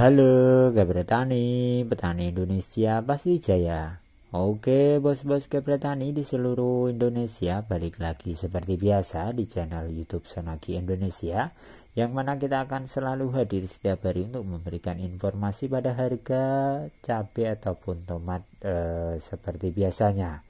Halo Gabriel Tani, petani Indonesia pasti jaya. Oke bos-bos Gabriel Tani di seluruh Indonesia balik lagi seperti biasa di channel YouTube Sonaki Indonesia yang mana kita akan selalu hadir setiap hari untuk memberikan informasi pada harga cabai ataupun tomat eh, seperti biasanya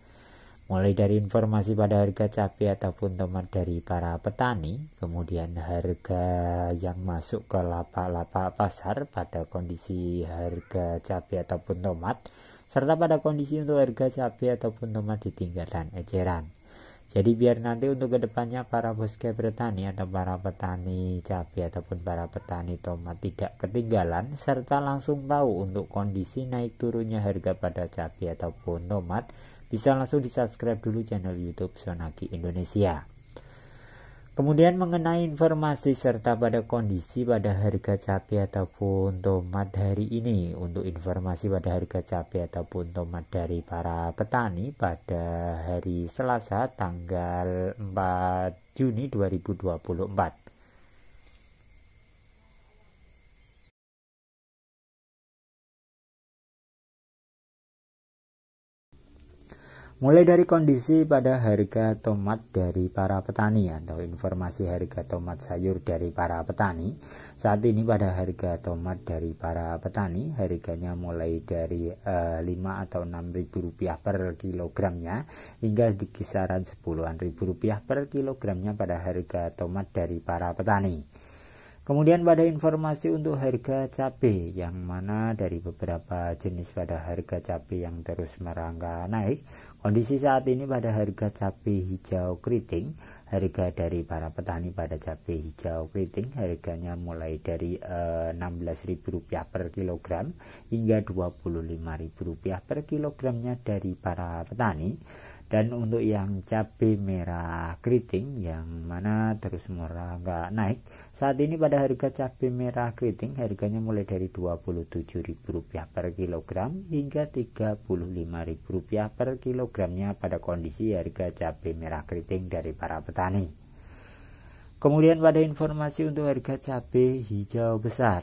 mulai dari informasi pada harga cabai ataupun tomat dari para petani, kemudian harga yang masuk ke lapak-lapak pasar pada kondisi harga cabai ataupun tomat, serta pada kondisi untuk harga cabai ataupun tomat di tingkatan eceran. Jadi biar nanti untuk kedepannya para boske petani atau para petani cabai ataupun para petani tomat tidak ketinggalan serta langsung tahu untuk kondisi naik turunnya harga pada cabai ataupun tomat bisa langsung di subscribe dulu channel youtube Sonaki Indonesia kemudian mengenai informasi serta pada kondisi pada harga cabai ataupun tomat hari ini untuk informasi pada harga cabai ataupun tomat dari para petani pada hari Selasa tanggal 4 Juni 2024 Mulai dari kondisi pada harga tomat dari para petani atau informasi harga tomat sayur dari para petani. Saat ini pada harga tomat dari para petani harganya mulai dari eh, 5 atau 6 ribu rupiah per kilogramnya hingga di kisaran 10 ribu rupiah per kilogramnya pada harga tomat dari para petani. Kemudian pada informasi untuk harga cabai yang mana dari beberapa jenis pada harga cabai yang terus merangka naik. Kondisi saat ini pada harga cabai hijau keriting, harga dari para petani pada cabai hijau keriting harganya mulai dari eh, Rp16.000 per kilogram hingga Rp25.000 per kilogramnya dari para petani dan untuk yang cabai merah keriting yang mana terus murah nggak naik saat ini pada harga cabai merah keriting harganya mulai dari Rp27.000 per kilogram hingga Rp35.000 per kilogramnya pada kondisi harga cabai merah keriting dari para petani kemudian pada informasi untuk harga cabai hijau besar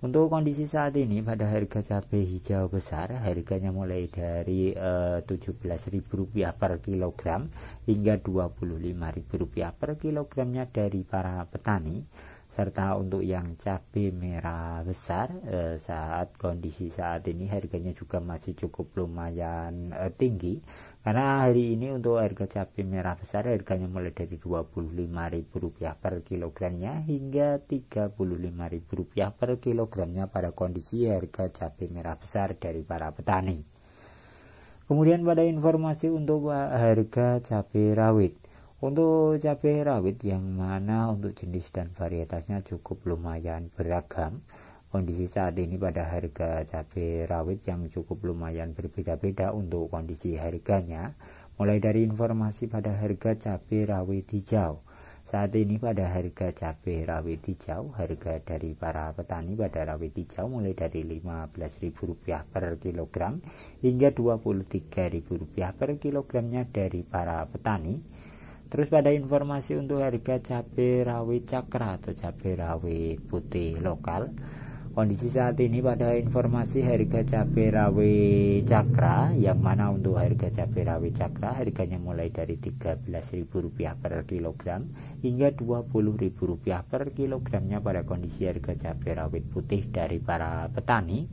untuk kondisi saat ini pada harga cabai hijau besar harganya mulai dari eh, Rp17.000 per kilogram hingga Rp25.000 per kilogramnya dari para petani serta untuk yang cabai merah besar eh, saat kondisi saat ini harganya juga masih cukup lumayan eh, tinggi karena hari ini untuk harga cabai merah besar harganya mulai dari Rp25.000 per kilogramnya hingga Rp35.000 per kilogramnya pada kondisi harga cabai merah besar dari para petani kemudian pada informasi untuk harga cabai rawit untuk cabai rawit yang mana untuk jenis dan varietasnya cukup lumayan beragam. Kondisi saat ini pada harga cabai rawit yang cukup lumayan berbeda-beda untuk kondisi harganya. Mulai dari informasi pada harga cabai rawit hijau. Saat ini pada harga cabai rawit hijau, harga dari para petani pada rawit hijau mulai dari Rp15.000 per kilogram hingga Rp23.000 per kilogramnya dari para petani. Terus pada informasi untuk harga cabai rawit cakra atau cabai rawit putih lokal. Kondisi saat ini pada informasi harga cabai rawit cakra yang mana untuk harga cabai rawit cakra harganya mulai dari Rp13.000 per kilogram hingga Rp20.000 per kilogramnya pada kondisi harga cabai rawit putih dari para petani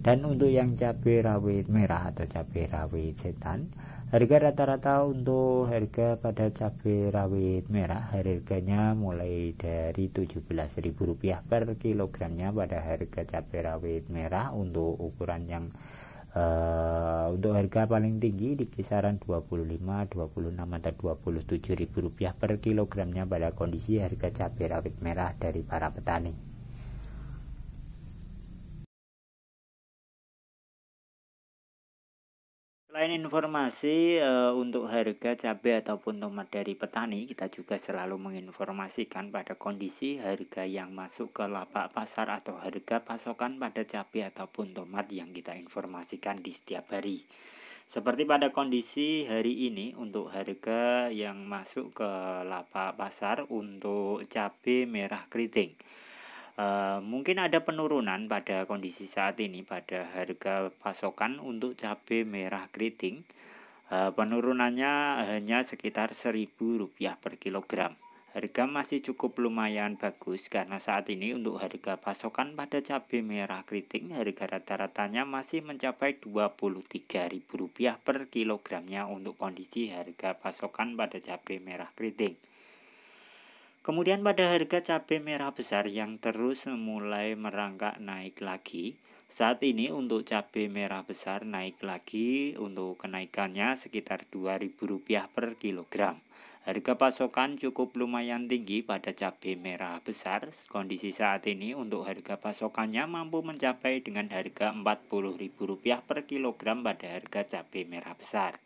dan untuk yang cabai rawit merah atau cabai rawit setan, harga rata-rata untuk harga pada cabai rawit merah harganya mulai dari Rp17.000 per kilogramnya pada harga cabai rawit merah untuk ukuran yang uh, untuk harga paling tinggi di kisaran 25, 26 atau 27 ribu rupiah per kilogramnya pada kondisi harga cabai rawit merah dari para petani. Selain informasi e, untuk harga cabai ataupun tomat dari petani, kita juga selalu menginformasikan pada kondisi harga yang masuk ke lapak pasar atau harga pasokan pada cabai ataupun tomat yang kita informasikan di setiap hari. Seperti pada kondisi hari ini untuk harga yang masuk ke lapak pasar untuk cabai merah keriting Eh, mungkin ada penurunan pada kondisi saat ini pada harga pasokan untuk cabai merah keriting. Uh, penurunannya hanya sekitar seribu rupiah per kilogram. Harga masih cukup lumayan bagus karena saat ini untuk harga pasokan pada cabai merah keriting harga rata-ratanya masih mencapai Rp23.000 per kilogramnya untuk kondisi harga pasokan pada cabai merah keriting. Kemudian pada harga cabai merah besar yang terus mulai merangkak naik lagi, saat ini untuk cabai merah besar naik lagi untuk kenaikannya sekitar Rp2.000 per kilogram. Harga pasokan cukup lumayan tinggi pada cabai merah besar. Kondisi saat ini untuk harga pasokannya mampu mencapai dengan harga Rp40.000 per kilogram pada harga cabai merah besar.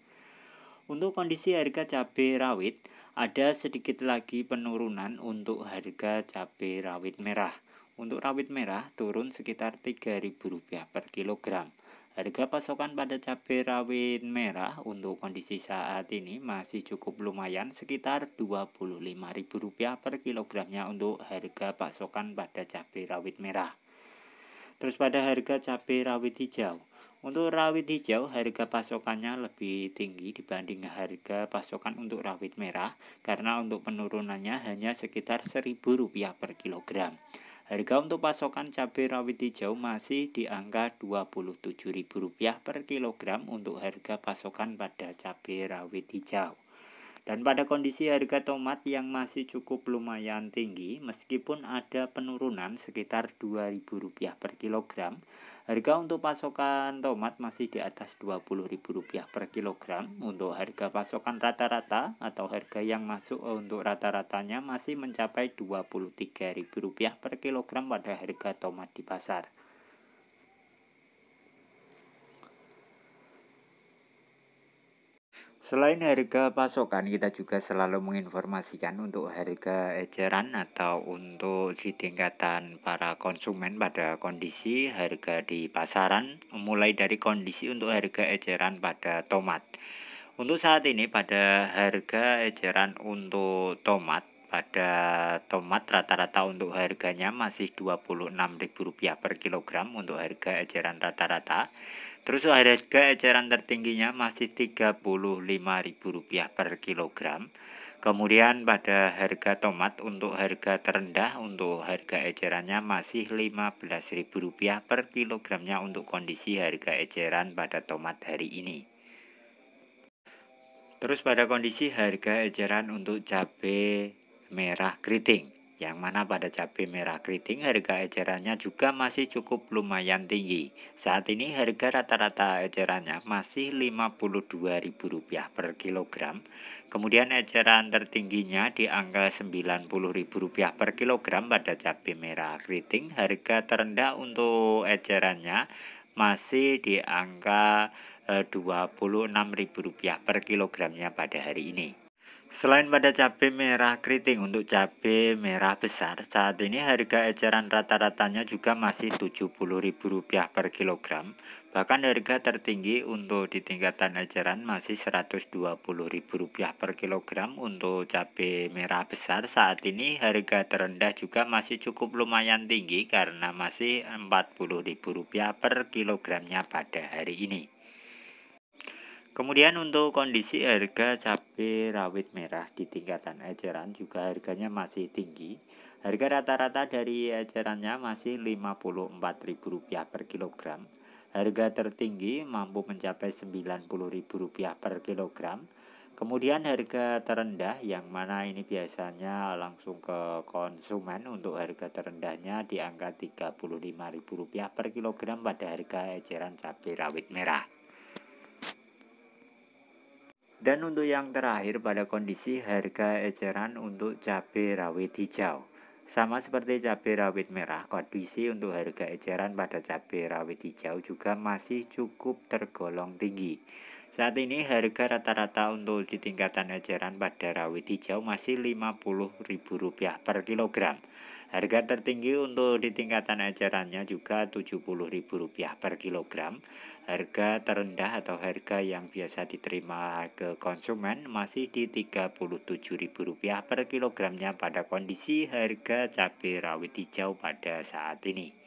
Untuk kondisi harga cabai rawit, ada sedikit lagi penurunan untuk harga cabai rawit merah. Untuk rawit merah turun sekitar Rp3.000 per kilogram. Harga pasokan pada cabai rawit merah untuk kondisi saat ini masih cukup lumayan sekitar Rp25.000 per kilogramnya untuk harga pasokan pada cabai rawit merah. Terus pada harga cabai rawit hijau, untuk rawit hijau, harga pasokannya lebih tinggi dibanding harga pasokan untuk rawit merah karena untuk penurunannya hanya sekitar rp rupiah per kilogram. Harga untuk pasokan cabai rawit hijau masih di angka Rp27.000 per kilogram untuk harga pasokan pada cabai rawit hijau. Dan pada kondisi harga tomat yang masih cukup lumayan tinggi meskipun ada penurunan sekitar Rp2.000 per kilogram, Harga untuk pasokan tomat masih di atas Rp20.000 per kilogram. Untuk harga pasokan rata-rata atau harga yang masuk eh, untuk rata-ratanya masih mencapai Rp23.000 per kilogram pada harga tomat di pasar. Selain harga pasokan, kita juga selalu menginformasikan untuk harga eceran atau untuk di tingkatan para konsumen pada kondisi harga di pasaran, mulai dari kondisi untuk harga eceran pada tomat. Untuk saat ini pada harga eceran untuk tomat pada tomat rata-rata untuk harganya masih Rp26.000 per kilogram untuk harga eceran rata-rata. Terus harga eceran tertingginya masih Rp35.000 per kilogram. Kemudian pada harga tomat untuk harga terendah untuk harga ecerannya masih Rp15.000 per kilogramnya untuk kondisi harga eceran pada tomat hari ini. Terus pada kondisi harga eceran untuk cabai merah keriting yang mana pada cabai merah keriting harga ecerannya juga masih cukup lumayan tinggi. Saat ini harga rata-rata ecerannya masih Rp52.000 per kilogram. Kemudian eceran tertingginya di angka Rp90.000 per kilogram pada cabai merah keriting. Harga terendah untuk ecerannya masih di angka eh, Rp26.000 per kilogramnya pada hari ini. Selain pada cabai merah keriting untuk cabai merah besar, saat ini harga eceran rata-ratanya juga masih Rp70.000 per kilogram. Bahkan harga tertinggi untuk di tingkatan eceran masih Rp120.000 per kilogram untuk cabai merah besar. Saat ini harga terendah juga masih cukup lumayan tinggi karena masih Rp40.000 per kilogramnya pada hari ini. Kemudian untuk kondisi harga cabai rawit merah di tingkatan eceran juga harganya masih tinggi. Harga rata-rata dari ecerannya masih Rp54.000 per kilogram. Harga tertinggi mampu mencapai Rp90.000 per kilogram. Kemudian harga terendah yang mana ini biasanya langsung ke konsumen untuk harga terendahnya di angka Rp35.000 per kilogram pada harga eceran cabai rawit merah. Dan untuk yang terakhir pada kondisi harga eceran untuk cabai rawit hijau. Sama seperti cabai rawit merah, kondisi untuk harga eceran pada cabai rawit hijau juga masih cukup tergolong tinggi. Saat ini harga rata-rata untuk di tingkatan eceran pada rawit hijau masih Rp50.000 per kilogram. Harga tertinggi untuk di tingkatan ajarannya juga Rp70.000 per kilogram. Harga terendah atau harga yang biasa diterima ke konsumen masih di Rp37.000 per kilogramnya pada kondisi harga cabai rawit hijau pada saat ini.